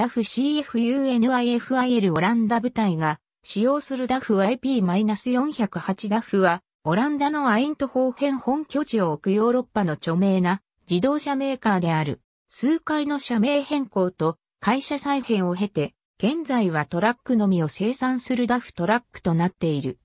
DAF-CFUNIFIL オランダ部隊が使用する DAF-IP-408 DAF はオランダのアイントホーヘン本拠地を置くヨーロッパの著名な自動車メーカーである数回の社名変更と会社再編を経て現在はトラックのみを生産する DAF トラックとなっている。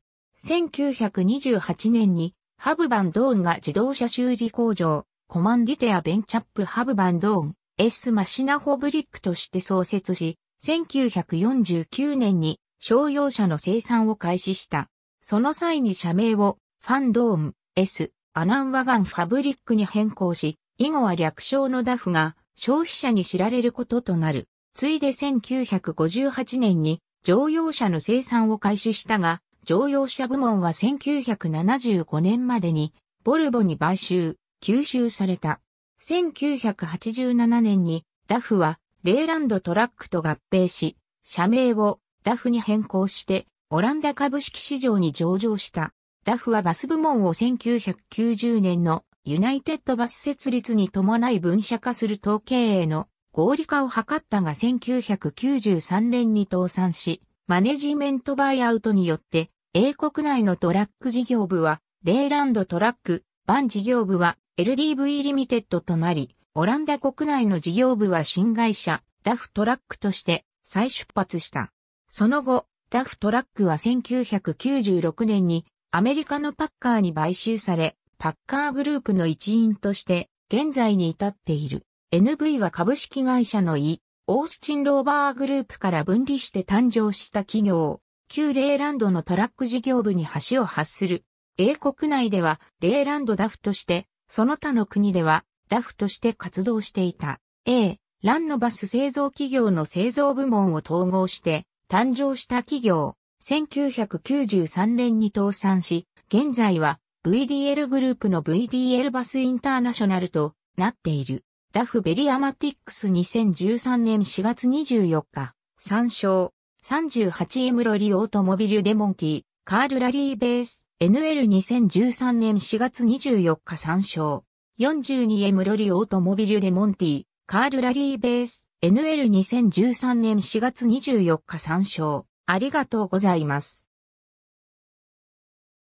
1928年にハブバンドーンが自動車修理工場コマンディテアベンチャップハブバンドーン S. マシナホブリックとして創設し、1949年に商用車の生産を開始した。その際に社名をファンドーム S アナンワガンファブリックに変更し、以後は略称のダフが消費者に知られることとなる。ついで1958年に乗用車の生産を開始したが、乗用車部門は1975年までにボルボに買収、吸収された。1987年にダフはレーランドトラックと合併し、社名をダフに変更してオランダ株式市場に上場した。ダフはバス部門を1990年のユナイテッドバス設立に伴い分社化する統計への合理化を図ったが1993年に倒産し、マネジメントバイアウトによって英国内のトラック事業部はレーランドトラック、バン事業部は LDV リミテッドとなり、オランダ国内の事業部は新会社、ダフトラックとして再出発した。その後、ダフトラックは1996年にアメリカのパッカーに買収され、パッカーグループの一員として現在に至っている。NV は株式会社の E、オースチンローバーグループから分離して誕生した企業、旧レイランドのトラック事業部に橋を発する。英国内ではレイランドダフとしてその他の国では、ダフとして活動していた。A、ランのバス製造企業の製造部門を統合して、誕生した企業、1993年に倒産し、現在は VDL グループの VDL バスインターナショナルとなっている。ダフベリアマティックス2013年4月24日、参照、38エムロリオートモビルデモンキー、カールラリーベース、NL2013 年4月24日参照。42M ロリオートモビルデモンティ、カールラリーベース、NL2013 年4月24日参照。ありがとうございます。